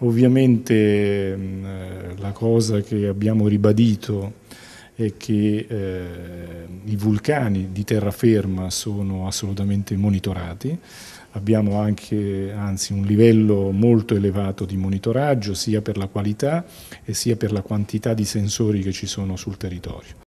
Ovviamente ehm, la cosa che abbiamo ribadito è che eh, i vulcani di terraferma sono assolutamente monitorati, abbiamo anche anzi un livello molto elevato di monitoraggio sia per la qualità e sia per la quantità di sensori che ci sono sul territorio.